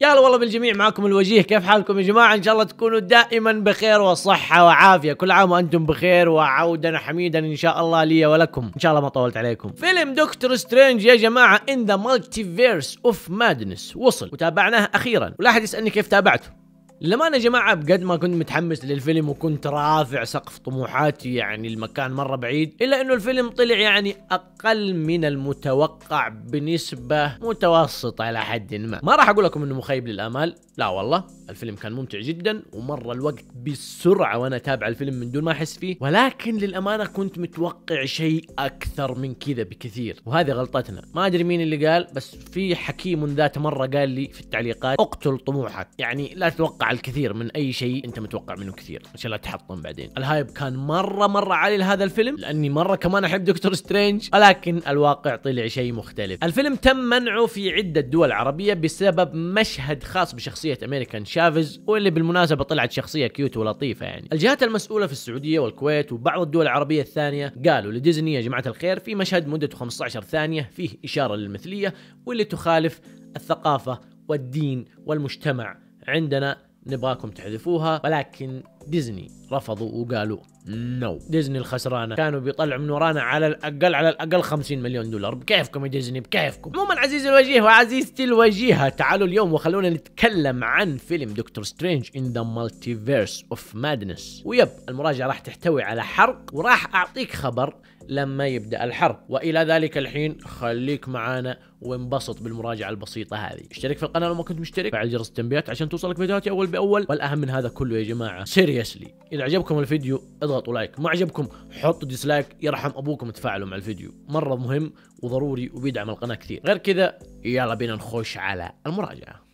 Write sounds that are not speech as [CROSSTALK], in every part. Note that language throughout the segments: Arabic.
يا هلا والله بالجميع معكم الوجيه كيف حالكم يا جماعة إن شاء الله تكونوا دائما بخير وصحة وعافية كل عام وأنتم بخير وعودا حميدا إن شاء الله لي ولكم إن شاء الله ما طولت عليكم فيلم دكتور سترينج يا جماعة إن ذا مالتيفيرس أوف مادنس وصل وتابعناه أخيرا ولا أحد يسألني كيف تابعته للأمانة يا جماعة بقد ما كنت متحمس للفيلم وكنت رافع سقف طموحاتي يعني المكان مرة بعيد إلا أنه الفيلم طلع يعني أقل من المتوقع بنسبة متوسطة إلى حد ما ما راح أقول لكم أنه مخيب للآمال لا والله الفيلم كان ممتع جدا ومر الوقت بسرعة وأنا أتابع الفيلم من دون ما أحس فيه ولكن للأمانة كنت متوقع شيء أكثر من كذا بكثير وهذه غلطتنا ما أدري مين اللي قال بس في حكيم ذات مرة قال لي في التعليقات اقتل طموحك يعني لا تتوقع الكثير من أي شيء أنت متوقع منه كثير عشان لا تحطم بعدين الهايب كان مرة مرة عالي لهذا الفيلم لأني مرة كمان أحب دكتور سترينج ولكن الواقع طلع شيء مختلف الفيلم تم منعه في عدة دول عربية بسبب مشهد خاص بشخصية شخصية أمريكان شافز واللي بالمناسبة طلعت شخصية كيوت ولطيفة يعني الجهات المسؤولة في السعودية والكويت وبعض الدول العربية الثانية قالوا لديزني يا جماعة الخير في مشهد مدته 15 ثانية فيه إشارة للمثلية واللي تخالف الثقافة والدين والمجتمع عندنا نبغاكم تحذفوها ولكن ديزني رفضوا وقالوا نو no. ديزني الخسرانه كانوا بيطلعوا من ورانا على الاقل على الاقل 50 مليون دولار بكيفكم يا ديزني بكيفكم عموما عزيزي الوجيه وعزيزتي الوجيهه تعالوا اليوم وخلونا نتكلم عن فيلم دكتور سترينج ان ذا مالتيفيرس اوف مادنس ويب المراجعه راح تحتوي على حرق وراح اعطيك خبر لما يبدأ الحرب وإلى ذلك الحين خليك معانا وانبسط بالمراجعة البسيطة هذه اشترك في القناة لو ما كنت مشترك فعل جرس التنبيهات عشان توصلك فيديوهاتي أول بأول والأهم من هذا كله يا جماعة سيريسلي إذا عجبكم الفيديو اضغطوا لايك ما عجبكم حطوا ديسلايك يرحم أبوكم تفاعلوا مع الفيديو مرة مهم وضروري وبيدعم القناة كثير غير كذا يلا بينا نخش على المراجعة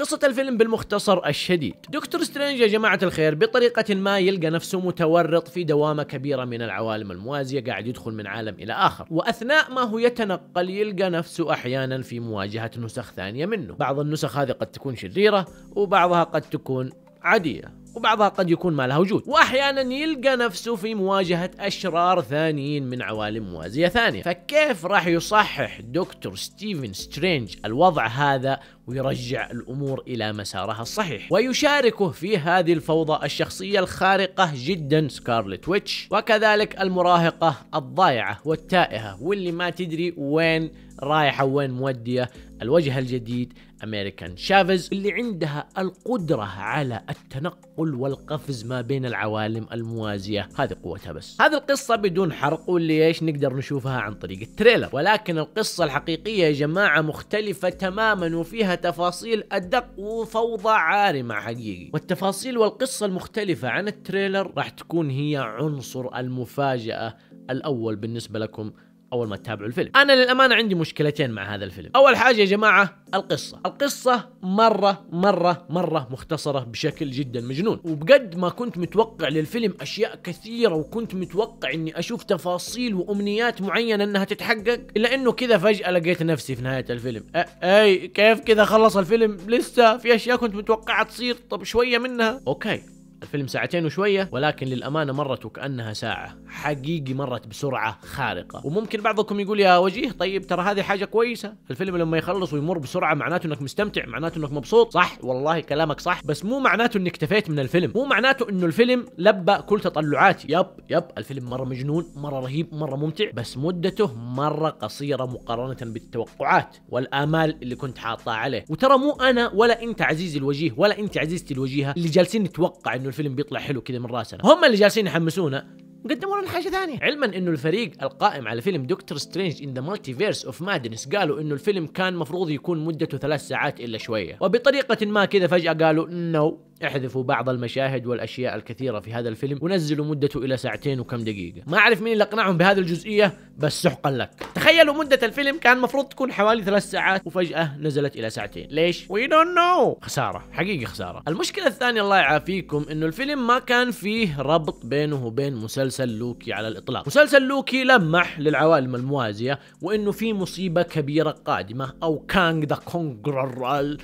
قصة الفيلم بالمختصر الشديد دكتور سترينج يا جماعة الخير بطريقة ما يلقى نفسه متورط في دوامة كبيرة من العوالم الموازية قاعد يدخل من عالم إلى آخر وأثناء ما هو يتنقل يلقى نفسه أحيانا في مواجهة نسخ ثانية منه بعض النسخ هذه قد تكون شريرة وبعضها قد تكون عادية وبعضها قد يكون ما لها وجود واحيانا يلقى نفسه في مواجهة اشرار ثانيين من عوالم موازية ثانية فكيف راح يصحح دكتور ستيفن سترينج الوضع هذا ويرجع الامور الى مسارها الصحيح ويشاركه في هذه الفوضى الشخصيه الخارقه جدا سكارلت ويتش وكذلك المراهقه الضايعه والتائهه واللي ما تدري وين رايحه وين موديه الوجه الجديد امريكان شافز اللي عندها القدره على التنقل والقفز ما بين العوالم الموازيه هذه قوتها بس هذه القصه بدون حرق واللي ايش نقدر نشوفها عن طريق التريلر ولكن القصه الحقيقيه يا جماعه مختلفه تماما وفيها تفاصيل أدق وفوضى عارمة حقيقي والتفاصيل والقصة المختلفة عن التريلر راح تكون هي عنصر المفاجأة الأول بالنسبة لكم اول ما تتابعوا الفيلم انا للامانه عندي مشكلتين مع هذا الفيلم اول حاجه يا جماعه القصه القصه مره مره مره مختصره بشكل جدا مجنون وبجد ما كنت متوقع للفيلم اشياء كثيره وكنت متوقع اني اشوف تفاصيل وامنيات معينه انها تتحقق الا انه كذا فجاه لقيت نفسي في نهايه الفيلم اي كيف كذا خلص الفيلم لسه في اشياء كنت متوقعها تصير طب شويه منها اوكي الفيلم ساعتين وشوية ولكن للأمانة مرت وكأنها ساعة حقيقي مرت بسرعة خارقة وممكن بعضكم يقول يا وجيه طيب ترى هذه حاجة كويسة الفيلم لما يخلص ويمر بسرعة معناته أنك مستمتع معناته أنك مبسوط صح والله كلامك صح بس مو معناته أني اكتفيت من الفيلم مو معناته أنه الفيلم لبى كل تطلعاتي يب يب الفيلم مرة مجنون مرة رهيب مرة ممتع بس مدته مرة قصيرة مقارنة بالتوقعات والآمال اللي كنت حاطها عليه وترى مو أنا ولا أنت عزيزي الوجيه ولا أنت عزيزتي الوجيهة اللي جالسين نتوقع أنه انه الفيلم بيطلع حلو كذا من راسنا هم اللي جالسين يحمسونا قدموا لنا حاجه ثانيه علما انه الفريق القائم على فيلم دكتور سترينج ان ذا مالتي فيرس اوف مادنس قالوا انه الفيلم كان مفروض يكون مدته ثلاث ساعات الا شويه وبطريقه ما كذا فجاه قالوا نو احذفوا بعض المشاهد والاشياء الكثيره في هذا الفيلم ونزلوا مدته الى ساعتين وكم دقيقه ما اعرف مين اللي اقنعهم بهذه الجزئيه بس سحقا لك تخيلوا مده الفيلم كان المفروض تكون حوالي ثلاث ساعات وفجاه نزلت الى ساعتين ليش وي دونت نو خساره حقيقي خساره المشكله الثانيه الله يعافيكم انه الفيلم ما كان فيه ربط بينه وبين مسلسل لوكي على الاطلاق مسلسل لوكي لمح للعوالم الموازيه وانه في مصيبه كبيره قادمه او كانغ ذا كونغرال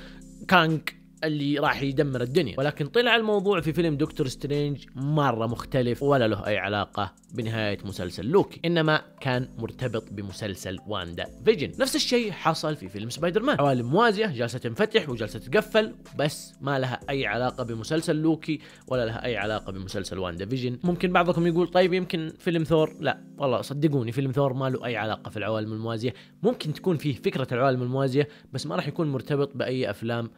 كانغ اللي راح يدمر الدنيا ولكن طلع الموضوع في فيلم دكتور سترينج مرة مختلف ولا له أي علاقة بنهاية مسلسل لوكي إنما كان مرتبط بمسلسل واندا فيجن نفس الشيء حصل في فيلم سبايدر مان عوالم موازية جالسة تنفتح وجالسة تقفل بس ما لها أي علاقة بمسلسل لوكي ولا لها أي علاقة بمسلسل واندا فيجن ممكن بعضكم يقول طيب يمكن فيلم ثور لا والله صدقوني فيلم ثور ما له أي علاقة في العوالم الموازية ممكن تكون فيه فكرة العوالم الموازية بس ما راح يكون مرتبط بأي أفلام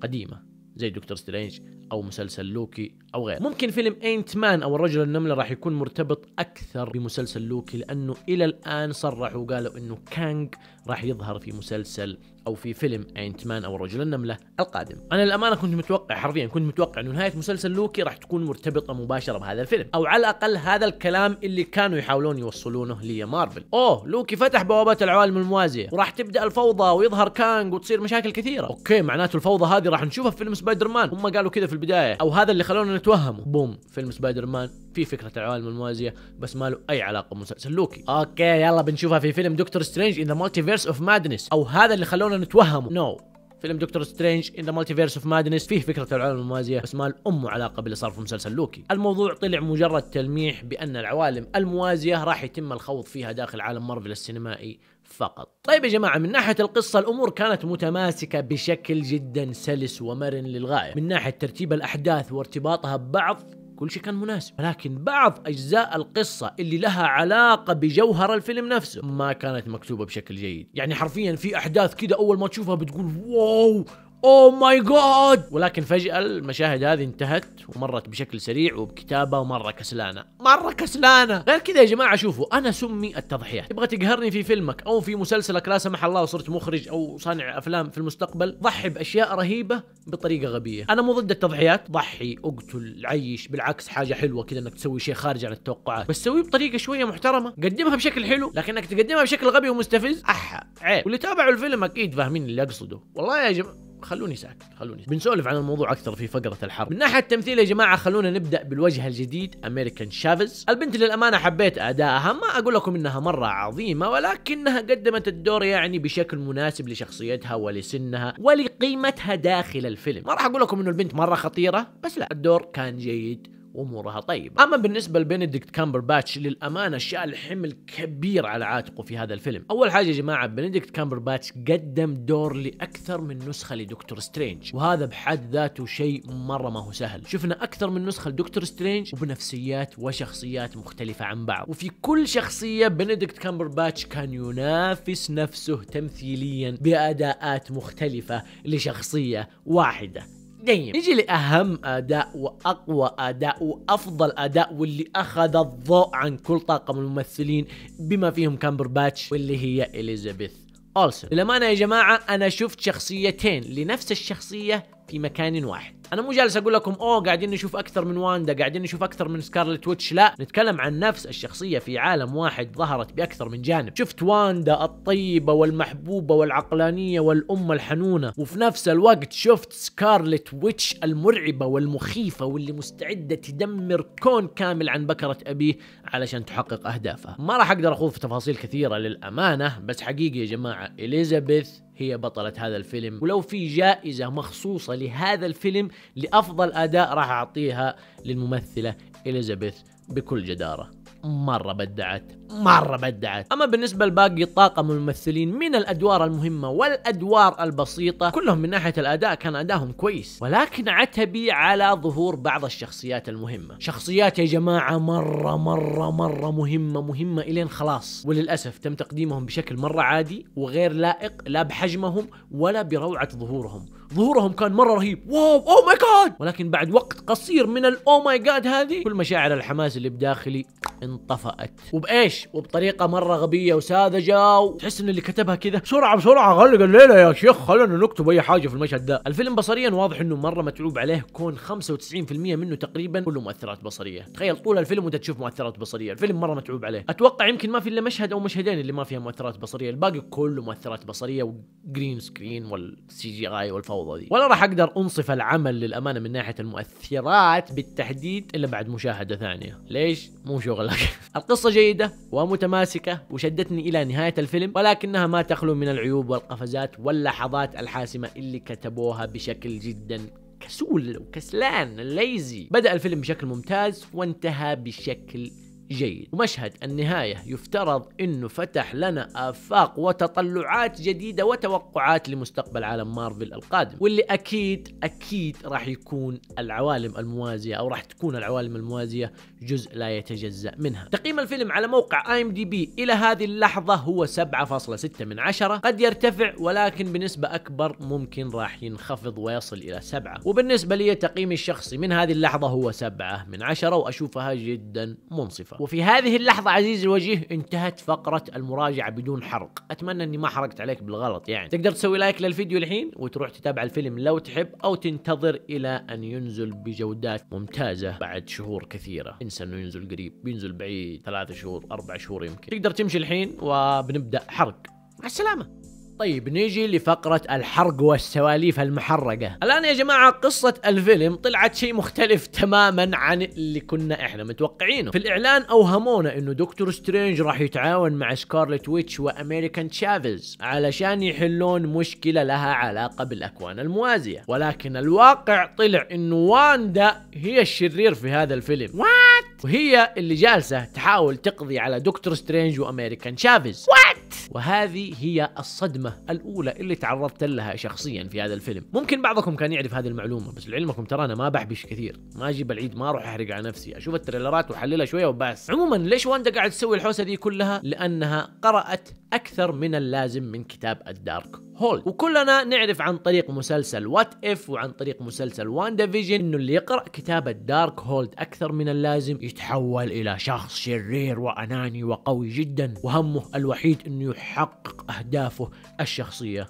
قديمه زي دكتور سترينج او مسلسل لوكي او غيره ممكن فيلم اينت مان او الرجل النمله راح يكون مرتبط اكثر بمسلسل لوكي لانه الى الان صرحوا وقالوا انه كانج راح يظهر في مسلسل او في فيلم اينت مان او الرجل النمله القادم انا للامانه كنت متوقع حرفيا كنت متوقع انه نهايه مسلسل لوكي راح تكون مرتبطه مباشره بهذا الفيلم او على الاقل هذا الكلام اللي كانوا يحاولون يوصلونه لي مارفل اوه لوكي فتح بوابات العوالم الموازيه وراح تبدا الفوضى ويظهر كانج وتصير مشاكل كثيره اوكي معناته الفوضى هذه راح نشوفها في فيلم سبايدر مان هم قالوا كذا في البدايه او هذا اللي خلونا نتوهمه بوم فيلم سبايدر مان في فكره العوالم الموازيه بس ما له اي علاقه بمسلسل لوكي اوكي يلا بنشوفها في فيلم دكتور سترينج ان ذا مالتيفيرس اوف مادنس او هذا اللي خلونا نتوهمه نو no. فيلم دكتور سترينج ان ذا مالتيفيرس اوف مادنس فيه فكره العالم الموازيه بس ما الام علاقه باللي صار في مسلسل لوكي الموضوع طلع مجرد تلميح بان العوالم الموازيه راح يتم الخوض فيها داخل عالم مارفل السينمائي فقط طيب يا جماعة من ناحية القصة الأمور كانت متماسكة بشكل جدا سلس ومرن للغاية من ناحية ترتيب الأحداث وارتباطها ببعض كل شيء كان مناسب لكن بعض أجزاء القصة اللي لها علاقة بجوهر الفيلم نفسه ما كانت مكتوبة بشكل جيد يعني حرفيا في أحداث كده أول ما تشوفها بتقول واو اوه ماي جاد ولكن فجأة المشاهد هذه انتهت ومرت بشكل سريع وبكتابة ومرة كسلانة مرة كسلانة غير كذا يا جماعة شوفوا انا سمي التضحيات تبغى تقهرني في فيلمك او في مسلسلك لا سمح الله وصرت مخرج او صانع افلام في المستقبل ضحي باشياء رهيبة بطريقة غبية انا مو ضد التضحيات ضحي اقتل عيش بالعكس حاجة حلوة كذا انك تسوي شيء خارج عن التوقعات بس سويه بطريقة شوية محترمة قدمها بشكل حلو لكنك تقدمها بشكل غبي ومستفز احا عيب واللي تابعوا الفيلم اكيد فاهمين اللي اقصده والله يا جماعة خلوني ساكت خلوني ساكت. بنسولف عن الموضوع اكثر في فقره الحرب من ناحيه التمثيل يا جماعه خلونا نبدا بالوجه الجديد امريكان شافز البنت للامانه حبيت ادائها ما اقول لكم انها مره عظيمه ولكنها قدمت الدور يعني بشكل مناسب لشخصيتها ولسنها ولقيمتها داخل الفيلم ما راح اقول لكم انه البنت مره خطيره بس لا الدور كان جيد وامورها طيبه اما بالنسبه لبنديكت كامبر باتش للامانه شال حمل كبير على عاتقه في هذا الفيلم اول حاجه يا جماعه بنديكت كامبر باتش قدم دور لاكثر من نسخه لدكتور سترينج وهذا بحد ذاته شيء مره ما هو سهل شفنا اكثر من نسخه لدكتور سترينج وبنفسيات وشخصيات مختلفه عن بعض وفي كل شخصيه بنديكت كامبر باتش كان ينافس نفسه تمثيليا باداءات مختلفه لشخصيه واحده دايم نيجي لاهم اداء واقوى اداء وافضل اداء واللي اخذ الضوء عن كل طاقم الممثلين بما فيهم كامبر باتش واللي هي اليزابيث اولسن للامانه يا جماعه انا شفت شخصيتين لنفس الشخصيه في مكان واحد انا مو جالس اقول لكم اوه قاعدين نشوف اكثر من واندا قاعدين نشوف اكثر من سكارلت ويتش لا نتكلم عن نفس الشخصيه في عالم واحد ظهرت باكثر من جانب شفت واندا الطيبه والمحبوبه والعقلانيه والام الحنونه وفي نفس الوقت شفت سكارلت ويتش المرعبه والمخيفه واللي مستعده تدمر كون كامل عن بكره ابيه علشان تحقق اهدافها ما راح اقدر اخوض في تفاصيل كثيره للامانه بس حقيقي يا جماعه اليزابيث هي بطلة هذا الفيلم ولو في جائزة مخصوصة لهذا الفيلم لأفضل أداء راح أعطيها للممثلة إليزابيث بكل جدارة مره بدعت مره بدعت اما بالنسبه لباقي طاقم الممثلين من الادوار المهمه والادوار البسيطه كلهم من ناحيه الاداء كان ادائهم كويس ولكن عتبي على ظهور بعض الشخصيات المهمه شخصيات يا جماعه مره مره مره مهمه مهمه الين خلاص وللاسف تم تقديمهم بشكل مره عادي وغير لائق لا بحجمهم ولا بروعه ظهورهم ظهورهم كان مره رهيب واو او ماي جاد ولكن بعد وقت قصير من الاو ماي جاد هذه كل مشاعر الحماس اللي بداخلي انطفأت وبايش وبطريقه مره غبيه وساذجه وتحس ان اللي كتبها كذا بسرعه بسرعه غلق الليله يا شيخ خلينا نكتب اي حاجه في المشهد ده الفيلم بصريا واضح انه مره متعوب عليه كون 95% منه تقريبا كله مؤثرات بصريه تخيل طول الفيلم وانت تشوف مؤثرات بصريه الفيلم مره متعوب عليه اتوقع يمكن ما في الا مشهد او مشهدين اللي ما فيها مؤثرات بصريه الباقي كله مؤثرات بصريه وجرين سكرين والسي جي اي والفوضى الفوضى دي ولا راح اقدر انصف العمل للامانه من ناحيه المؤثرات بالتحديد الا بعد مشاهده ثانيه ليش مو شغلك [LAUGHS] القصه جيده ومتماسكه وشدتني الى نهايه الفيلم ولكنها ما تخلو من العيوب والقفزات واللحظات الحاسمه اللي كتبوها بشكل جدا كسول وكسلان ليزي بدا الفيلم بشكل ممتاز وانتهى بشكل جيد ومشهد النهاية يفترض أنه فتح لنا آفاق وتطلعات جديدة وتوقعات لمستقبل عالم مارفل القادم واللي أكيد أكيد راح يكون العوالم الموازية أو راح تكون العوالم الموازية جزء لا يتجزأ منها تقييم الفيلم على موقع اي ام دي بي الى هذه اللحظة هو 7.6 من عشرة قد يرتفع ولكن بنسبة اكبر ممكن راح ينخفض ويصل الى 7 وبالنسبة لي تقييمي الشخصي من هذه اللحظة هو 7 من عشرة واشوفها جدا منصفة وفي هذه اللحظة عزيزي الوجيه انتهت فقرة المراجعة بدون حرق أتمنى أني ما حرقت عليك بالغلط يعني تقدر تسوي لايك للفيديو الحين وتروح تتابع الفيلم لو تحب أو تنتظر إلى أن ينزل بجودات ممتازة بعد شهور كثيرة انسى أنه ينزل قريب بينزل بعيد ثلاثة شهور أربع شهور يمكن تقدر تمشي الحين وبنبدأ حرق مع السلامة طيب نيجي لفقرة الحرق والسواليف المحرقة الآن يا جماعة قصة الفيلم طلعت شيء مختلف تماما عن اللي كنا احنا متوقعينه في الإعلان أوهمونا أنه دكتور سترينج راح يتعاون مع سكارلت ويتش وأمريكان تشافيز علشان يحلون مشكلة لها علاقة بالأكوان الموازية ولكن الواقع طلع أنه واندا هي الشرير في هذا الفيلم وات وهي اللي جالسه تحاول تقضي على دكتور سترينج وامريكان شافز وات وهذه هي الصدمه الاولى اللي تعرضت لها شخصيا في هذا الفيلم ممكن بعضكم كان يعرف هذه المعلومه بس لعلمكم ترى انا ما بحبش كثير ما اجيب العيد ما اروح احرق على نفسي اشوف التريلرات واحللها شويه وبس عموما ليش واندا قاعد تسوي الحوسه دي كلها لانها قرات اكثر من اللازم من كتاب الدارك هولد وكلنا نعرف عن طريق مسلسل وات اف وعن طريق مسلسل وان فيجن انه اللي يقرا كتاب الدارك هولد اكثر من اللازم يتحول إلى شخص شرير وأناني وقوي جدا وهمه الوحيد أنه يحقق أهدافه الشخصية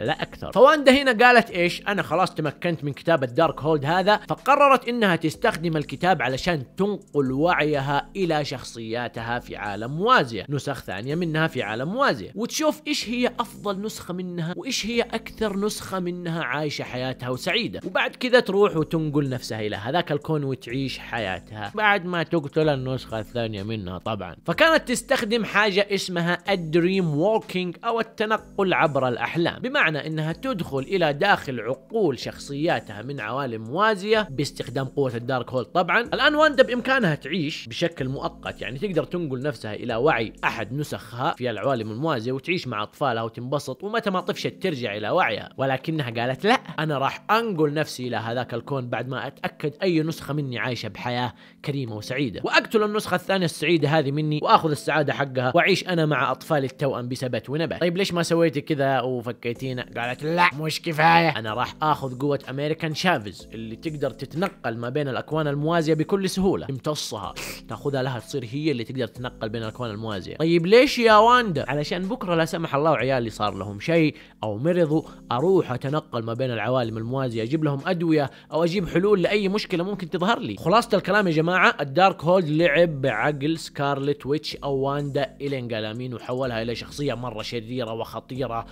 لا اكثر فواندا هنا قالت ايش انا خلاص تمكنت من كتابه دارك هولد هذا فقررت انها تستخدم الكتاب علشان تنقل وعيها الى شخصياتها في عالم موازيه نسخ ثانيه منها في عالم موازيه وتشوف ايش هي افضل نسخه منها وايش هي اكثر نسخه منها عايشه حياتها وسعيده وبعد كذا تروح وتنقل نفسها الى هذاك الكون وتعيش حياتها بعد ما تقتل النسخه الثانيه منها طبعا فكانت تستخدم حاجه اسمها الدريم ووكينج او التنقل عبر الاحلام بمعنى بمعنى انها تدخل الى داخل عقول شخصياتها من عوالم موازيه باستخدام قوه الدارك هول طبعا الان واندا بامكانها تعيش بشكل مؤقت يعني تقدر تنقل نفسها الى وعي احد نسخها في العوالم الموازيه وتعيش مع اطفالها وتنبسط ومتى ما طفشت ترجع الى وعيها ولكنها قالت لا انا راح انقل نفسي الى هذاك الكون بعد ما اتاكد اي نسخه مني عايشه بحياه كريمه وسعيده واقتل النسخه الثانيه السعيده هذه مني واخذ السعاده حقها واعيش انا مع اطفالي التوأم بسبت ونبت طيب ليش ما سويتي كذا وفكيتينا هنا قالت لا مش كفايه انا راح اخذ قوه امريكان شافز اللي تقدر تتنقل ما بين الاكوان الموازيه بكل سهوله تمتصها تاخذها لها تصير هي اللي تقدر تتنقل بين الاكوان الموازيه طيب ليش يا واندا علشان بكره لا سمح الله وعيالي صار لهم شيء او مرضوا اروح اتنقل ما بين العوالم الموازيه اجيب لهم ادويه او اجيب حلول لاي مشكله ممكن تظهر لي خلاصه الكلام يا جماعه الدارك هولد لعب بعقل سكارلت ويتش او واندا الين قلامين وحولها الى شخصيه مره شريره وخطيره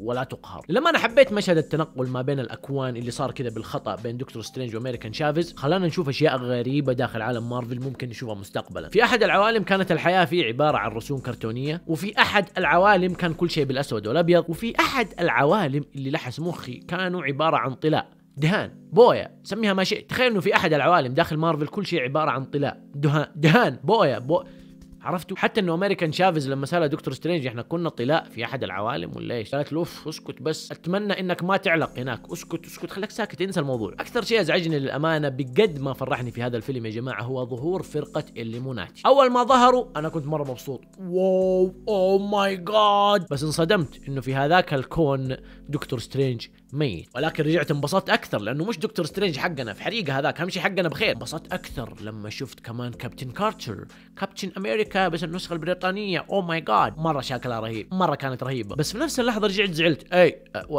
ولا تقهر لما انا حبيت مشهد التنقل ما بين الاكوان اللي صار كذا بالخطا بين دكتور سترينج وامريكان شافز خلانا نشوف اشياء غريبه داخل عالم مارفل ممكن نشوفها مستقبلا في احد العوالم كانت الحياه فيه عباره عن رسوم كرتونيه وفي احد العوالم كان كل شيء بالاسود والابيض وفي احد العوالم اللي لحس مخي كانوا عباره عن طلاء دهان بويا سميها ما شئت تخيل انه في احد العوالم داخل مارفل كل شيء عباره عن طلاء دهان دهان بويا بو عرفتوا حتى انه امريكان شافز لما سالها دكتور سترينج احنا كنا طلاء في احد العوالم ولا ايش قالت له اوف اسكت بس اتمنى انك ما تعلق هناك اسكت اسكت خليك ساكت انسى الموضوع اكثر شيء ازعجني للامانه بقد ما فرحني في هذا الفيلم يا جماعه هو ظهور فرقه الليموناتي اول ما ظهروا انا كنت مره مبسوط واو او ماي جاد بس انصدمت انه في هذاك الكون دكتور سترينج ميت ولكن رجعت انبسطت اكثر لانه مش دكتور سترينج حقنا في حريقه هذاك اهم شيء حقنا بخير انبسطت اكثر لما شفت كمان كابتن كارتر كابتن امريكا بس النسخه البريطانيه او ماي جاد مره شكلها رهيب مره كانت رهيبه بس في نفس اللحظه رجعت زعلت اي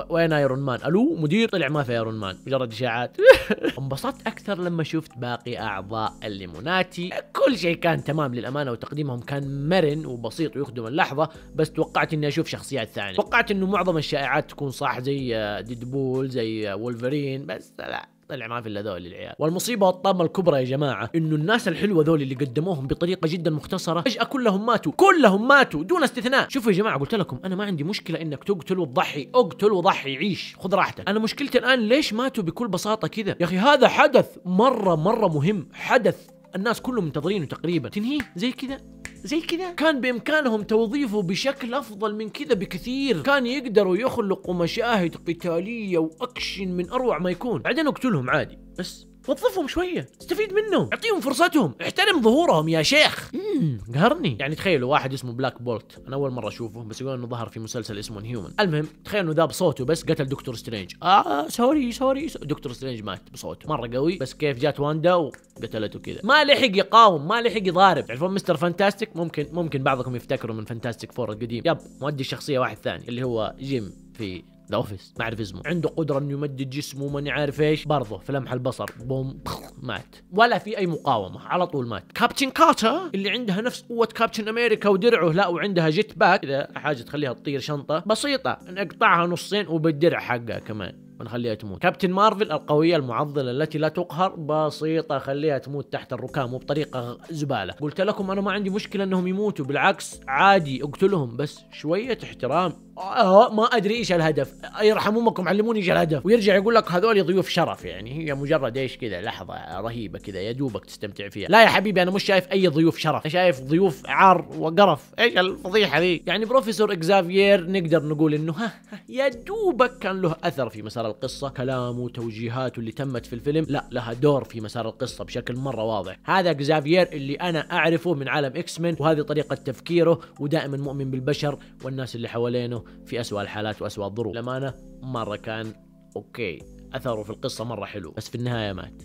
وين ايرون مان الو مدير طلع ما في ايرون مان مجرد اشاعات [LAUGHS] انبسطت اكثر لما شفت باقي اعضاء الليموناتي كل شيء كان تمام للامانه وتقديمهم كان مرن وبسيط ويخدم اللحظه بس توقعت اني اشوف شخصيات ثانيه توقعت انه معظم الشائعات تكون صح زي آه، دي ديدبول زي وولفرين بس لا طلع ما في الا ذول العيال والمصيبه والطامه الكبرى يا جماعه انه الناس الحلوه ذول اللي قدموهم بطريقه جدا مختصره فجاه كلهم ماتوا كلهم ماتوا دون استثناء شوفوا يا جماعه قلت لكم انا ما عندي مشكله انك تقتل وتضحي اقتل وضحي عيش خذ راحتك انا مشكلتي الان ليش ماتوا بكل بساطه كذا يا اخي هذا حدث مره مره مهم حدث الناس كلهم منتظرينه تقريبا تنهيه زي كذا زي كذا كان بامكانهم توظيفه بشكل افضل من كذا بكثير كان يقدروا يخلقوا مشاهد قتاليه واكشن من اروع ما يكون بعدين اقتلهم عادي بس وظفهم شويه استفيد منهم اعطيهم فرصتهم احترم ظهورهم يا شيخ امم قهرني يعني تخيلوا واحد اسمه بلاك بولت انا اول مره اشوفه بس يقولون انه ظهر في مسلسل اسمه هيومن المهم تخيل انه ذا بصوته بس قتل دكتور سترينج اه سوري سوري دكتور سترينج مات بصوته مره قوي بس كيف جات واندا وقتلته كذا ما لحق يقاوم ما لحق يضارب تعرفون مستر فانتاستيك ممكن ممكن بعضكم يفتكروا من فانتاستيك فور القديم يب مودي الشخصية واحد ثاني اللي هو جيم في ذا اوفيس ما اعرف اسمه عنده قدره انه يمدد جسمه ماني عارف ايش برضه في لمح البصر بوم مات ولا في اي مقاومه على طول مات كابتن كارتر اللي عندها نفس قوه كابتن امريكا ودرعه لا وعندها جيت باك اذا حاجه تخليها تطير شنطه بسيطه نقطعها نصين وبالدرع حقها كمان ونخليها تموت كابتن مارفل القويه المعضله التي لا تقهر بسيطه خليها تموت تحت الركام وبطريقه زباله قلت لكم انا ما عندي مشكله انهم يموتوا بالعكس عادي اقتلهم بس شويه احترام آه، آه، ما ادري ايش الهدف يرحم امكم علموني ايش الهدف ويرجع يقول لك هذول ضيوف شرف يعني هي مجرد ايش كذا لحظه رهيبه كذا يا دوبك تستمتع فيها لا يا حبيبي انا مش شايف اي ضيوف شرف انا شايف ضيوف عار وقرف ايش الفضيحه ذي يعني بروفيسور اكزافيير نقدر نقول انه ها, ها يا دوبك كان له اثر في مسار القصه كلامه توجيهاته اللي تمت في الفيلم لا لها دور في مسار القصه بشكل مره واضح هذا اكزافيير اللي انا اعرفه من عالم اكس مين وهذه طريقه تفكيره ودائما مؤمن بالبشر والناس اللي حوالينه في اسوء الحالات واسوء الظروف للامانه مره كان اوكي اثره في القصه مره حلو بس في النهايه مات [LAUGHS]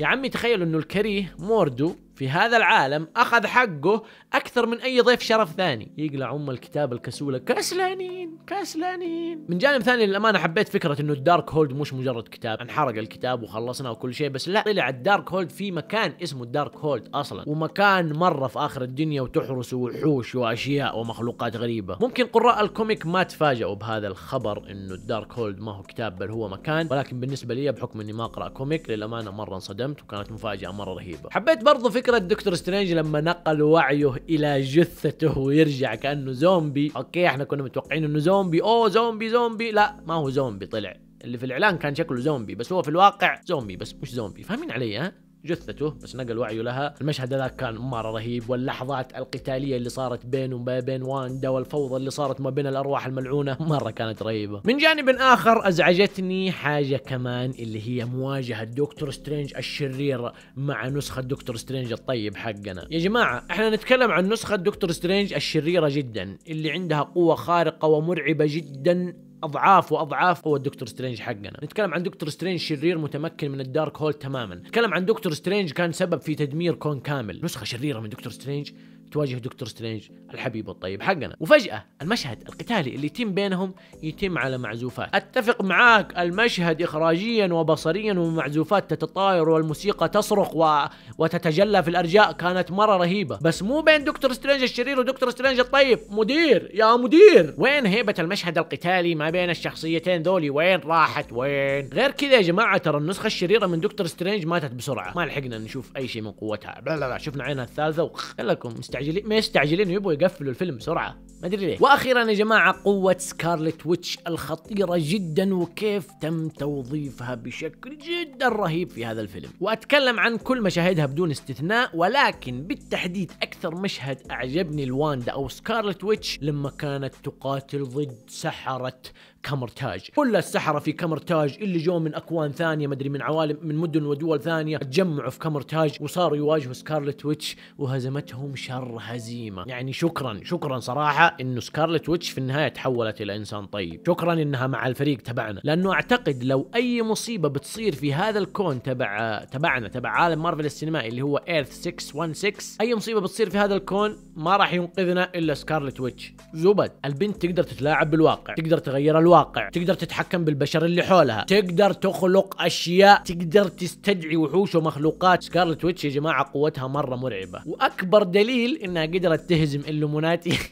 يا عمي تخيل انه الكريه موردو في هذا العالم اخذ حقه اكثر من اي ضيف شرف ثاني يقلع ام الكتاب الكسوله كسلانين كسلانين من جانب ثاني للامانه حبيت فكره انه الدارك هولد مش مجرد كتاب انحرق الكتاب وخلصنا وكل شيء بس لا طلع الدارك هولد في مكان اسمه الدارك هولد اصلا ومكان مره في اخر الدنيا وتحرس وحوش واشياء ومخلوقات غريبه ممكن قراء الكوميك ما تفاجئوا بهذا الخبر انه الدارك هولد ما هو كتاب بل هو مكان ولكن بالنسبه لي بحكم اني ما اقرا كوميك للامانه مره انصدمت وكانت مفاجاه مره رهيبه حبيت برضو فكره فكرة دكتور سترينج لما نقل وعيه الى جثته ويرجع كانه زومبي اوكي احنا كنا متوقعين انه زومبي اوه زومبي زومبي لا ما هو زومبي طلع اللي في الاعلان كان شكله زومبي بس هو في الواقع زومبي بس مش زومبي فاهمين علي ها جثته بس نقل وعيه لها المشهد هذا كان مرة رهيب واللحظات القتالية اللي صارت بينه وما بين واندا والفوضى اللي صارت ما بين الأرواح الملعونة [LAUGHS] مرة كانت رهيبة من جانب آخر أزعجتني حاجة كمان اللي هي مواجهة دكتور سترينج الشرير مع نسخة دكتور سترينج الطيب حقنا يا جماعة احنا نتكلم عن نسخة دكتور سترينج الشريرة جدا اللي عندها قوة خارقة ومرعبة جدا اضعاف واضعاف قوه دكتور سترينج حقنا نتكلم عن دكتور سترينج شرير متمكن من الدارك هول تماما نتكلم عن دكتور سترينج كان سبب في تدمير كون كامل نسخه شريره من دكتور سترينج تواجه دكتور سترينج الحبيب الطيب حقنا وفجأة المشهد القتالي اللي يتم بينهم يتم على معزوفات أتفق معاك المشهد إخراجيا وبصريا ومعزوفات تتطاير والموسيقى تصرخ و... وتتجلى في الأرجاء كانت مرة رهيبة بس مو بين دكتور سترينج الشرير ودكتور سترينج الطيب مدير يا مدير وين هيبة المشهد القتالي ما بين الشخصيتين ذولي وين راحت وين غير كذا يا جماعة ترى النسخة الشريرة من دكتور سترينج ماتت بسرعة ما لحقنا نشوف أي شيء من قوتها لا لا لا شفنا عينها الثالثة وخلكم مستع... مستعجلين ما يستعجلين يبغوا يقفلوا الفيلم بسرعه ما ادري ليه واخيرا يا جماعه قوه سكارلت ويتش الخطيره جدا وكيف تم توظيفها بشكل جدا رهيب في هذا الفيلم واتكلم عن كل مشاهدها بدون استثناء ولكن بالتحديد اكثر مشهد اعجبني الواندا او سكارلت ويتش لما كانت تقاتل ضد سحره كمرتاج كل السحرة في كمرتاج اللي جو من أكوان ثانية مدري من عوالم من مدن ودول ثانية تجمعوا في كمرتاج وصاروا يواجهوا سكارلت ويتش وهزمتهم شر هزيمة يعني شكرا شكرا صراحة إنه سكارلت ويتش في النهاية تحولت إلى إنسان طيب شكرا إنها مع الفريق تبعنا لأنه أعتقد لو أي مصيبة بتصير في هذا الكون تبع تبعنا تبع عالم مارفل السينمائي اللي هو ايرث 616 أي مصيبة بتصير في هذا الكون ما راح ينقذنا إلا سكارلت ويتش زبد البنت تقدر تتلاعب بالواقع تقدر تغير الواقع الواقع تقدر تتحكم بالبشر اللي حولها تقدر تخلق اشياء تقدر تستدعي وحوش ومخلوقات سكارلت ويتش يا جماعه قوتها مره مرعبه واكبر دليل انها قدرت تهزم اللوموناتي [LAUGHS]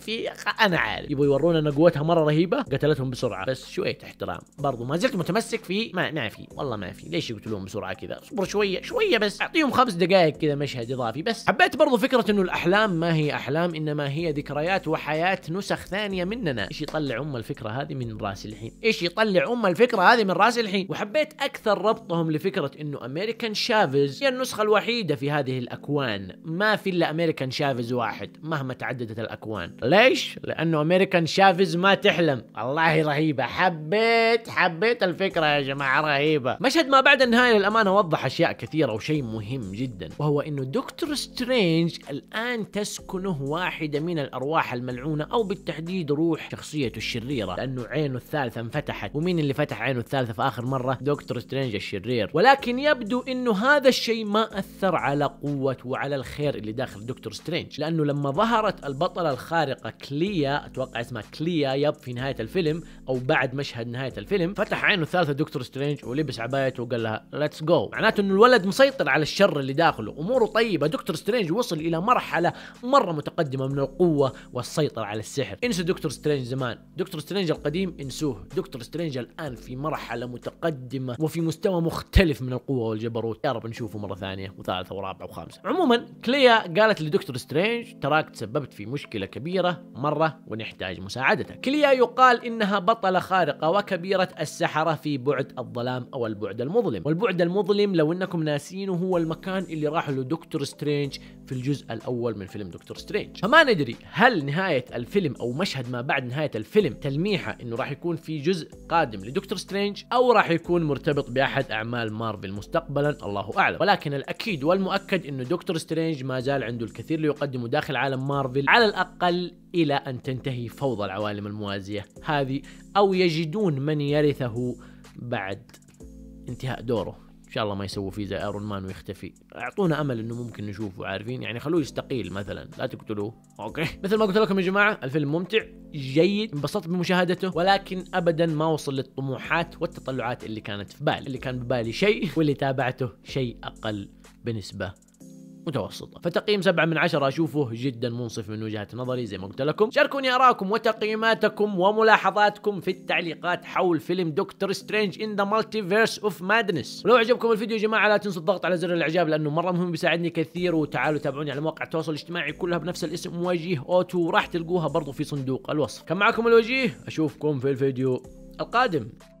في انا عارف يبغوا يورونا ان قوتها مره رهيبه قتلتهم بسرعه بس شويه احترام برضو ما زلت متمسك في ما ما في والله ما في ليش يقتلون بسرعه كذا اصبر شويه شويه بس اعطيهم خمس دقائق كذا مشهد اضافي بس حبيت برضو فكره انه الاحلام ما هي احلام انما هي ذكريات وحياه نسخ ثانيه مننا ايش يطلع ام الفكره هذه من راسي الحين ايش يطلع ام الفكره هذه من راسي الحين وحبيت اكثر ربطهم لفكره انه امريكان شافز هي النسخه الوحيده في هذه الاكوان ما في الا امريكان شافز واحد مهما تعددت الاكوان ليش لانه امريكان شافز ما تحلم والله رهيبه حبيت حبيت الفكره يا جماعه رهيبه مشهد ما بعد النهايه للامانه وضح اشياء كثيره وشيء مهم جدا وهو انه دكتور سترينج الان تسكنه واحده من الارواح الملعونه او بالتحديد روح شخصيته الشريره لانه عينه الثالثه انفتحت ومين اللي فتح عينه الثالثه في اخر مره دكتور سترينج الشرير ولكن يبدو انه هذا الشيء ما اثر على قوه وعلى الخير اللي داخل دكتور سترينج لانه لما ظهرت البطله الخارقه كليا اتوقع اسمها كليا يب في نهايه الفيلم او بعد مشهد نهايه الفيلم فتح عينه الثالثه دكتور سترينج ولبس عبايته وقال لها ليتس جو معناته انه الولد مسيطر على الشر اللي داخله اموره طيبه دكتور سترينج وصل الى مرحله مره متقدمه من القوه والسيطره على السحر انسى دكتور سترينج زمان دكتور سترينج القديم انسوه دكتور سترينج الان في مرحله متقدمه وفي مستوى مختلف من القوه والجبروت يا رب نشوفه مره ثانيه وثالثه ورابعه وخامسه عموما كليا قالت لدكتور سترينج تراك تسببت في مشكله كبيره مره ونحتاج مساعدتك كليا يقال انها بطله خارقه وكبيره السحره في بعد الظلام او البعد المظلم والبعد المظلم لو انكم ناسينه هو المكان اللي راح له دكتور سترينج في الجزء الاول من فيلم دكتور سترينج فما ندري هل نهايه الفيلم او مشهد ما بعد نهايه الفيلم قدم طيب، تلميحه انه راح يكون في جزء قادم لدكتور سترينج او راح يكون مرتبط باحد اعمال مارفل مستقبلا الله اعلم ولكن الاكيد والمؤكد انه دكتور سترينج ما زال عنده الكثير ليقدمه داخل عالم مارفل على الاقل الى ان تنتهي فوضى العوالم الموازيه هذه او يجدون من يرثه بعد انتهاء دوره ان شاء الله ما يسووا فيه زي ايرون مان ويختفي اعطونا امل انه ممكن نشوفه عارفين يعني خلوه يستقيل مثلا لا تقتلوه اوكي مثل ما قلت لكم يا جماعه الفيلم ممتع جيد انبسطت بمشاهدته ولكن ابدا ما وصل للطموحات والتطلعات اللي كانت في بالي اللي كان ببالي شيء واللي تابعته شيء اقل بنسبه متوسطة فتقييم 7 من 10 أشوفه جدا منصف من وجهة نظري زي ما قلت لكم شاركوني أراءكم وتقييماتكم وملاحظاتكم في التعليقات حول فيلم دكتور سترينج إن ذا مالتيفيرس أوف مادنس ولو عجبكم الفيديو يا جماعة لا تنسوا الضغط على زر الإعجاب لأنه مرة مهم بيساعدني كثير وتعالوا تابعوني على مواقع التواصل الاجتماعي كلها بنفس الاسم وجيه أوتو راح تلقوها برضو في صندوق الوصف كان معكم الوجيه أشوفكم في الفيديو القادم